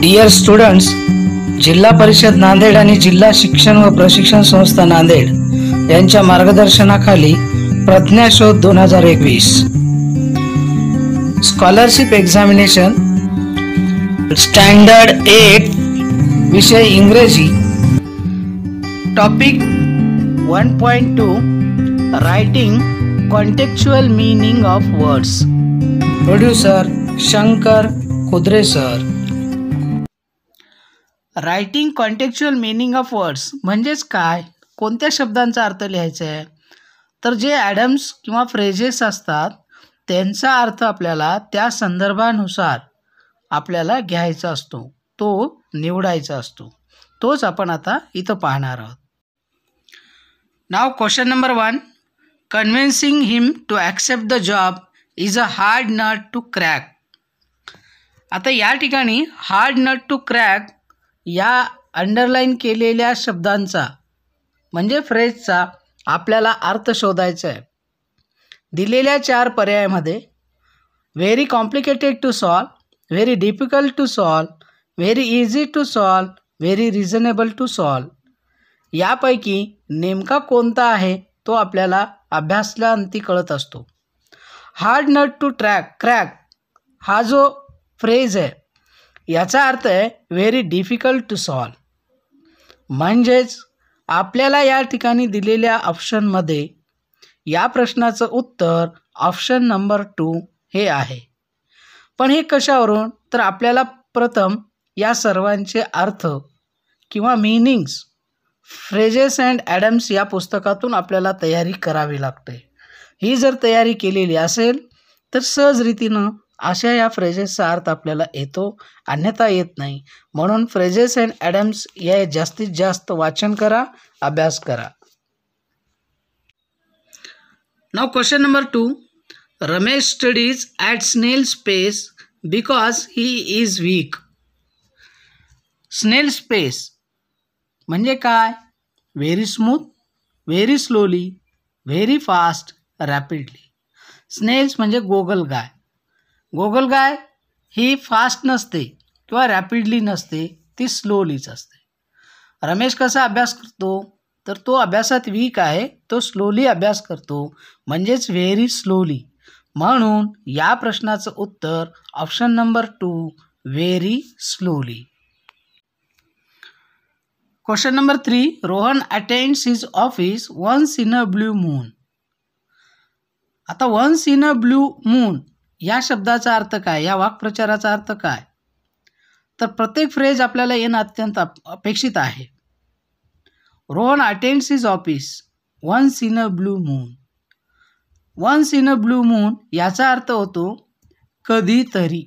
Dear students जिल्हा परिषद नांदेड आणि जिल्हा शिक्षण व प्रशिक्षण संस्था नांदेड यांच्या मार्गदर्शनाखाली प्रज्ञाशोध दोन हजार एकवीस स्कॉलरशिप एक्झामिनेशन स्टँडर्ड एट विषय इंग्रजी topic one point two writing contextual meaning of words producer Shankar Kudre sir writing contextual meaning of words म्हणजेच काय कोणत्या शब्दांचा अर्थ लिहायचा आहे तर जे ॲडम्स किंवा फ्रेजेस असतात त्यांचा अर्थ आपल्याला त्या संदर्भानुसार आपल्याला घ्यायचा असतो तो निवडायचा असतो तोच आपण आता इथं पाहणार आहोत now question number one convincing him to accept the job is a hard nut to crack आता या ठिकाणी हार्ड नट टू क्रॅक या अंडरलाईन केलेल्या शब्दांचा म्हणजे फ्रेजचा आपल्याला अर्थ शोधायचा आहे दिलेल्या चार पर्यायामध्ये very complicated to solve very difficult to solve very easy to solve very reasonable to solve यापैकी नेमका कोणता आहे तो आपल्याला अभ्यासला अंती कळत असतो hard nut to track crack हा जो फ्रेज आहे याचा अर्थ आहे व्हेरी डिफिकल्ट टू सॉल्व म्हणजेच आपल्याला या ठिकाणी दिलेल्या ऑप्शनमध्ये या प्रश्नाचं उत्तर ऑप्शन नंबर टू हे आहे पण हे कशावरून तर आपल्याला प्रथम या सर्वांचे अर्थ किंवा मिनिंग्स फ्रेजेस अँड ॲडम्स या पुस्तकातून आपल्याला तयारी करावी लागते ही जर तयारी केलेली असेल तर सहज अशा या फ्रेजेसचा अर्थ आपल्याला येतो अन्यथा येत नाही म्हणून फ्रेजेस अँड ॲडम्स या जास्तीत जास्त वाचन करा अभ्यास करा now question number two Ramesh studies at snail space because he is weak snail space म्हणजे काय very smooth very slowly very fast rapidly snails म्हणजे गोगल गाय गोगलगाय ही फास्ट नसते किंवा रॅपिडली नसते ती स्लोलीच असते रमेश कसा अभ्यास करतो तर तो अभ्यासात वीक आहे तो स्लोली अभ्यास करतो म्हणजेच व्हेरी स्लोली म्हणून या प्रश्नाचं उत्तर option number two very slowly question number three Rohan attends his office once in a blue moon आता once in a blue moon या शब्दाचा अर्थ काय या वाक्प्रचाराचा अर्थ काय तर प्रत्येक फ्रेज आपल्याला येणं अत्यंत अपेक्षित आहे Rohan attends is office once in a blue moon once in a blue moon याचा अर्थ होतो कधीतरी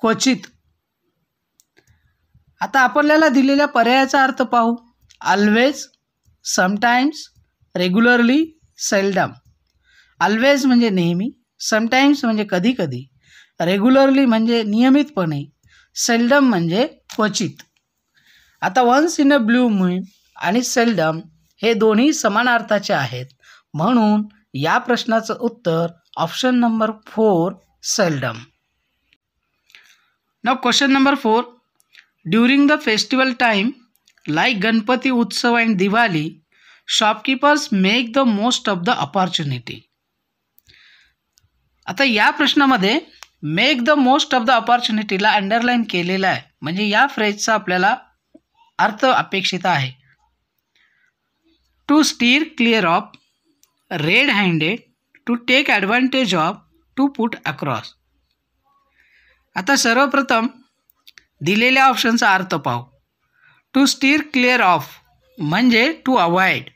क्वचित आता आपल्याला दिलेल्या पर्यायाचा अर्थ पाहू always sometimes regularly seldom always म्हणजे नेहमी समटाईम्स म्हणजे कधीकधी रेग्युलरली म्हणजे नियमितपणे सेल्डम म्हणजे क्वचित आता once in a blue moon आणि सेल्डम हे दोन्ही समान अर्थाचे आहेत म्हणून या प्रश्नाचं उत्तर ऑप्शन नंबर फोर सेल्डम न question number four during the festival time like Ganpati उत्सव and Diwali shopkeepers make the most of the opportunity आता या प्रश्नामध्ये make the most of the ऑपॉर्च्युनिटीला अंडरलाईन केलेला आहे म्हणजे या फ्रेजचा आपल्याला अर्थ अपेक्षित आहे to steer clear of red handed to take advantage of to put across आता सर्वप्रथम दिलेल्या ऑप्शनचा अर्थ पाहू टू स्टीर क्लिअर ऑफ म्हणजे टू अवॉइड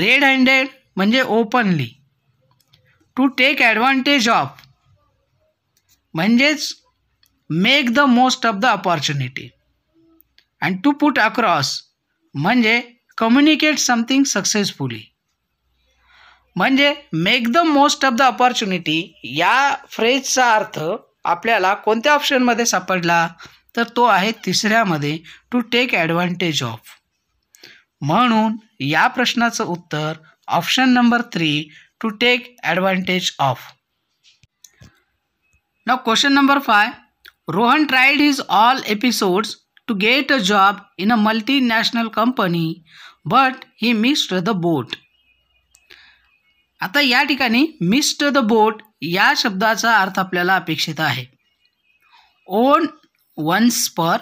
रेड हँडेड म्हणजे openly to take advantage of म्हणजेच make the most of the opportunity and to put across म्हणजे कम्युनिकेट समथिंग सक्सेसफुली म्हणजे make the most of the opportunity या फ्रेजचा अर्थ आपल्याला कोणत्या ऑप्शनमध्ये सापडला तर तो आहे तिसऱ्यामध्ये टू टेक ॲडव्हान्टेज ऑफ म्हणून या प्रश्नाचं उत्तर option number three to take advantage of. Now, question number 5 Rohan tried his all episodes to get a job in a multinational company, but he missed the boat. आता या ठिकाणी missed the boat या शब्दाचा अर्थ आपल्याला अपेक्षित आहे own one's spur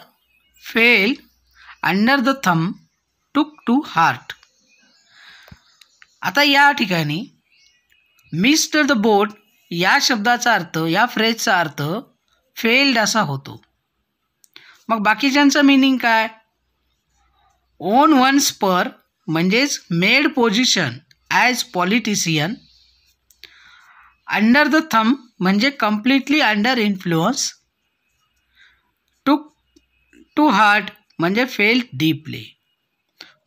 fell under the thumb took to heart आता या ठिकाणी मिस्टर द बोट या शब्दाचा अर्थ या फ्रेजचा अर्थ फेल्ड असा होतो मग बाकीच्यांचं मिनिंग काय ओन वन स्पर म्हणजेच made position as politician under the thumb म्हणजे completely under influence to to heart म्हणजे फेल्ड डीपली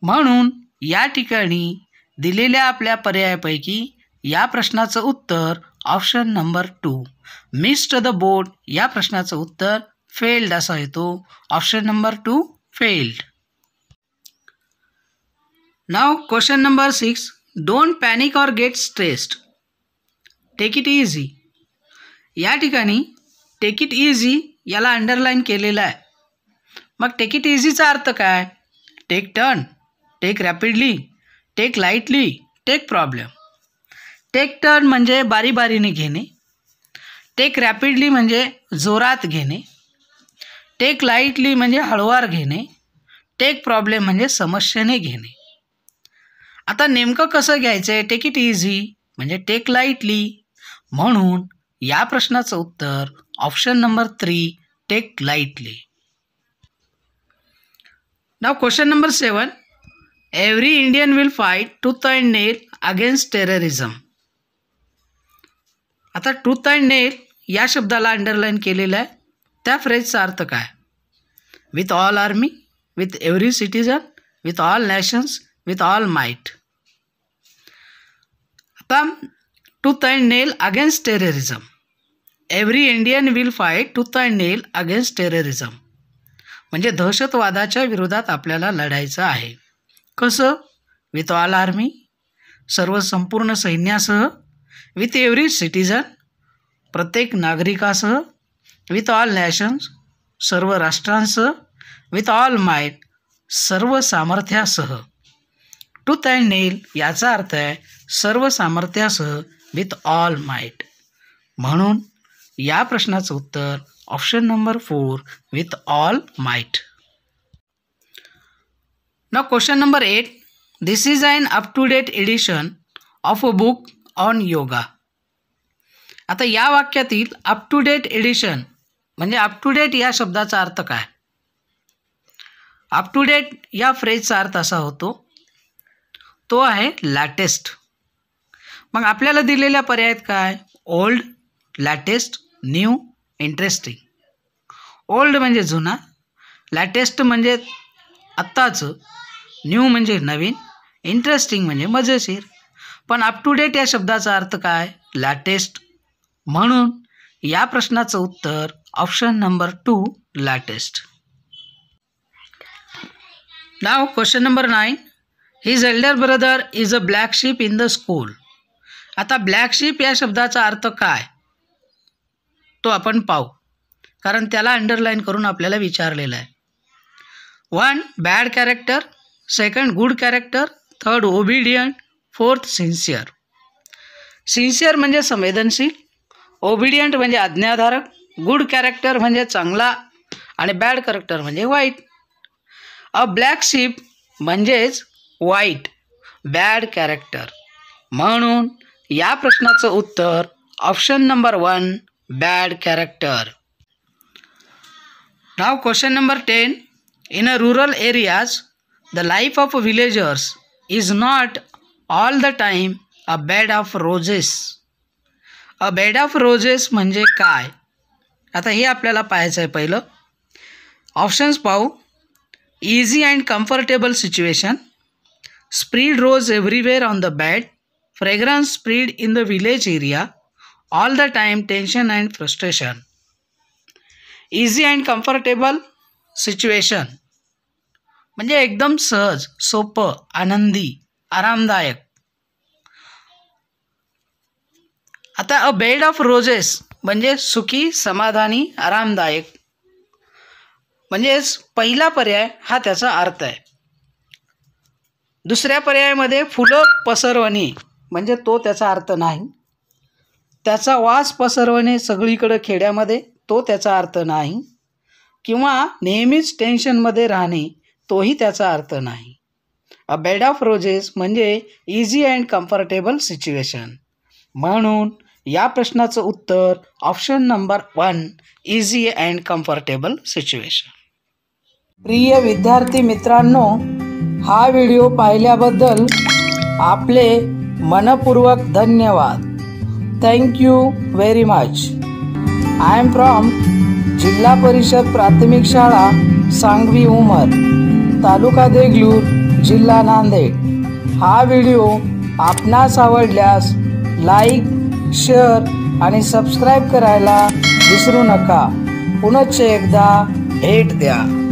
म्हणून या ठिकाणी दिलेल्या आपल्या पर्यायापैकी या प्रश्नाचं उत्तर option number two missed the boat या प्रश्नाचं उत्तर फेल्ड असा येतो option number two felt now question number six don't panic or get stressed take it easy या ठिकाणी टेक इट इझी याला अंडरलाईन केलेलं आहे मग टेक इट इझीचा अर्थ काय take turn take rapidly take lightly take problem take turn म्हणजे बारीबारीने घेणे टेक रॅपिडली म्हणजे जोरात घेणे टेक लाईटली म्हणजे हळवार घेणे टेक प्रॉब्लेम म्हणजे समस्येने घेणे आता नेमकं कसं घ्यायचं आहे टेक इट इझी म्हणजे टेक लाईटली म्हणून या प्रश्नाचं उत्तर option number three take lightly ना question number seven every Indian will fight to and nail against terrorism आता टूथ अँड नेल या शब्दाला अंडरलाईन केलेलं आहे त्या फ्रेजचा अर्थ काय with all army with every citizen with all nations with all might आता tooth and nail against terrorism every Indian will fight tooth and nail against terrorism म्हणजे दहशतवादाच्या विरोधात आपल्याला लढायचं आहे कसं विथ ऑल आर्मी सर्व संपूर्ण सैन्यासह विथ एव्हरी सिटीझन प्रत्येक नागरिकासह विथ ऑल नॅशन्स सर्व राष्ट्रांसह विथ ऑल माइट सर्व सामर्थ्यासह टूथ अँड नेल याचा अर्थ आहे सर्व सामर्थ्यासह विथ ऑल माइट म्हणून या प्रश्नाचं उत्तर option number four with all might ना question number eight this is an up to date edition of a book on yoga आता या वाक्यातील अप टू डेट एडिशन म्हणजे अप टू डेट या शब्दाचा अर्थ काय अप टू डेट या फ्रेजचा अर्थ असा होतो तो आहे लॅटेस्ट मग आपल्याला दिलेल्या पर्यायात काय old latest new interesting old म्हणजे जुना लॅटेस्ट म्हणजे आत्ताचं न्यू म्हणजे नवीन इंटरेस्टिंग म्हणजे मजेशीर पण अप टू डेट या शब्दाचा अर्थ काय लॅटेस्ट म्हणून या प्रश्नाचं उत्तर option number two latest now question number nine his elder brother is a black sheep in the school आता ब्लॅक शिप या शब्दाचा अर्थ काय तो आपण पाहू कारण त्याला अंडरलाईन करून आपल्याला विचारलेला आहे one bad character second good character third obedient fourth sincere sincere म्हणजे संवेदनशील ओबिडियंट म्हणजे आज्ञाधारक गुड कॅरेक्टर म्हणजे चांगला आणि बॅड कॅरेक्टर म्हणजे वाईट अ ब्लॅक शिप म्हणजेच वाईट बॅड कॅरेक्टर म्हणून या प्रश्नाचं उत्तर option number one bad character now question number ten in a rural areas the life of villagers is not all the time a bed of roses a bed of roses म्हणजे काय आता हे आपल्याला पाहायचं आहे पहिलं ऑप्शन्स पाहू easy and comfortable situation spread rose everywhere on the bad fragrance spread in the village area all the time tension and frustration easy and comfortable situation म्हणजे एकदम सहज सोपं आनंदी आरामदायक आता अ बेड ऑफ रोजेस म्हणजे सुखी समाधानी आरामदायक म्हणजेच पहिला पर्याय हा त्याचा अर्थ आहे दुसऱ्या पर्यायामध्ये फुलं पसरवणे म्हणजे तो त्याचा अर्थ नाही त्याचा वास पसरवणे सगळीकडे खेड्यामध्ये तो त्याचा अर्थ नाही किंवा नेहमीच टेन्शनमध्ये राहणे तोही त्याचा अर्थ नाही अ बेड ऑफ रोजेस म्हणजे इझी अँड कम्फर्टेबल सिच्युएशन म्हणून या प्रश्नाचं उत्तर option number one easy and comfortable situation प्रिय विद्यार्थी मित्रांनो हा व्हिडिओ पाहिल्याबद्दल आपले मनपूर्वक धन्यवाद thank you very much I am from जिल्हा परिषद प्राथमिक शाळा सांगवी उमर तालुका देगलूर जिल्हा नांदेड हा व्हिडिओ आपणास आवडल्यास लाईक शेअर आणि सबस्क्राईब करायला विसरू नका पुनश्च एकदा भेट द्या